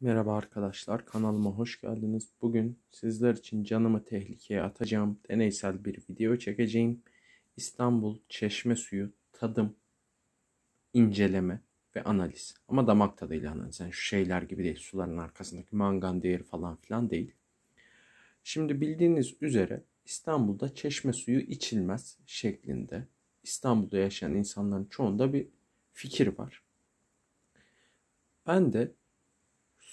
Merhaba arkadaşlar kanalıma hoş geldiniz. Bugün sizler için canımı tehlikeye atacağım deneysel bir video çekeceğim. İstanbul çeşme suyu tadım, inceleme ve analiz. Ama damak tadıyla analiz. Yani şu şeyler gibi değil. Suların arkasındaki mangan değeri falan filan değil. Şimdi bildiğiniz üzere İstanbul'da çeşme suyu içilmez şeklinde. İstanbul'da yaşayan insanların çoğunda bir fikir var. Ben de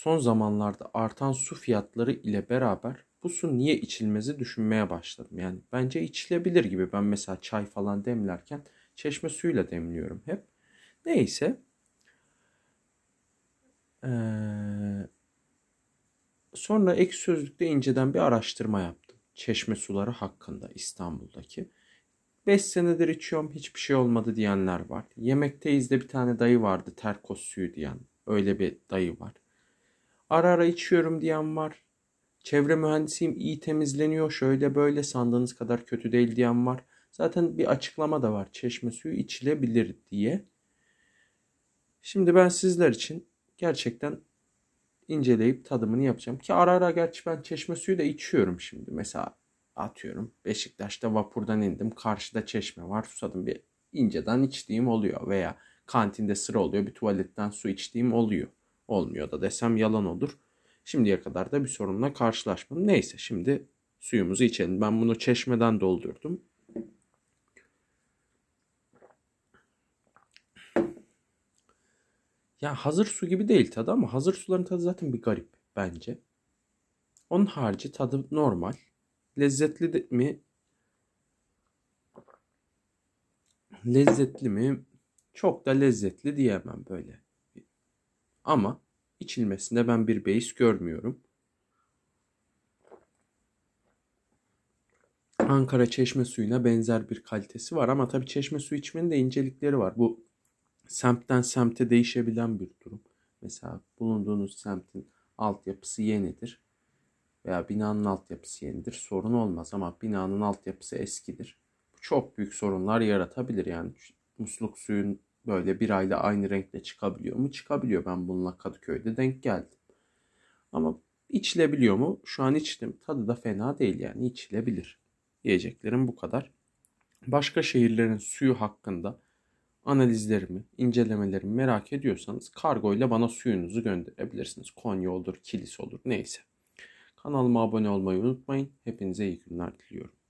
son zamanlarda artan su fiyatları ile beraber bu su niye içilmezi düşünmeye başladım. Yani bence içilebilir gibi. Ben mesela çay falan demlerken çeşme suyuyla demliyorum hep. Neyse. Ee, sonra ek sözlükte inceden bir araştırma yaptım. Çeşme suları hakkında İstanbul'daki. 5 senedir içiyorum hiçbir şey olmadı diyenler var. Yemekteyiz de bir tane dayı vardı terkos suyu diyen. Öyle bir dayı var. Ara ara içiyorum diyen var. Çevre mühendisiyim iyi temizleniyor şöyle böyle sandığınız kadar kötü değil diyen var. Zaten bir açıklama da var. Çeşme suyu içilebilir diye. Şimdi ben sizler için gerçekten inceleyip tadımını yapacağım. Ki ara ara gerçi ben çeşme suyu da içiyorum şimdi. Mesela atıyorum Beşiktaş'ta vapurdan indim. Karşıda çeşme var. Susadım bir inceden içtiğim oluyor veya kantinde sıra oluyor. Bir tuvaletten su içtiğim oluyor olmuyor da desem yalan olur. Şimdiye kadar da bir sorunla karşılaşmadım. Neyse şimdi suyumuzu içelim. Ben bunu çeşmeden doldurdum. Yani hazır su gibi değil tadı ama hazır suların tadı zaten bir garip bence. Onun harici tadı normal. Lezzetli mi? Lezzetli mi? Çok da lezzetli diyemem böyle. Ama içilmesinde ben bir beis görmüyorum. Ankara çeşme suyuna benzer bir kalitesi var ama tabii çeşme suyu içmenin de incelikleri var. Bu semtten semte değişebilen bir durum. Mesela bulunduğunuz semtin altyapısı yenidir veya binanın altyapısı yenidir. Sorun olmaz ama binanın altyapısı eskidir. Bu çok büyük sorunlar yaratabilir yani musluk suyun böyle bir ayda aynı renkle çıkabiliyor mu? Çıkabiliyor. Ben bununla Kadıköy'de denk geldim. Ama içilebiliyor mu? Şu an içtim. Tadı da fena değil yani içilebilir. Yiyeceklerim bu kadar. Başka şehirlerin suyu hakkında analizlerimi, incelemelerimi merak ediyorsanız kargo ile bana suyunuzu gönderebilirsiniz. Konya olur, Kilis olur neyse. Kanalıma abone olmayı unutmayın. Hepinize iyi günler diliyorum.